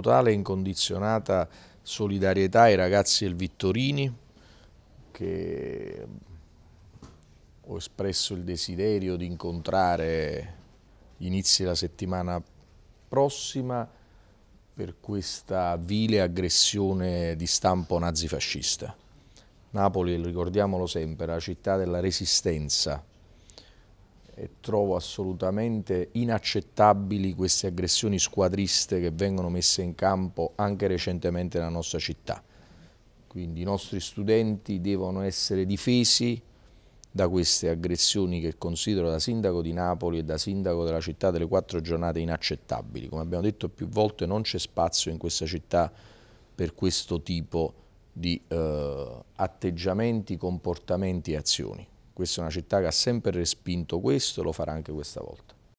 totale e incondizionata solidarietà ai ragazzi del Vittorini che ho espresso il desiderio di incontrare inizi della settimana prossima per questa vile aggressione di stampo nazifascista. Napoli, ricordiamolo sempre, è la città della resistenza, e trovo assolutamente inaccettabili queste aggressioni squadriste che vengono messe in campo anche recentemente nella nostra città. Quindi i nostri studenti devono essere difesi da queste aggressioni che considero da sindaco di Napoli e da sindaco della città delle quattro giornate inaccettabili. Come abbiamo detto più volte non c'è spazio in questa città per questo tipo di eh, atteggiamenti, comportamenti e azioni. Questa è una città che ha sempre respinto questo e lo farà anche questa volta.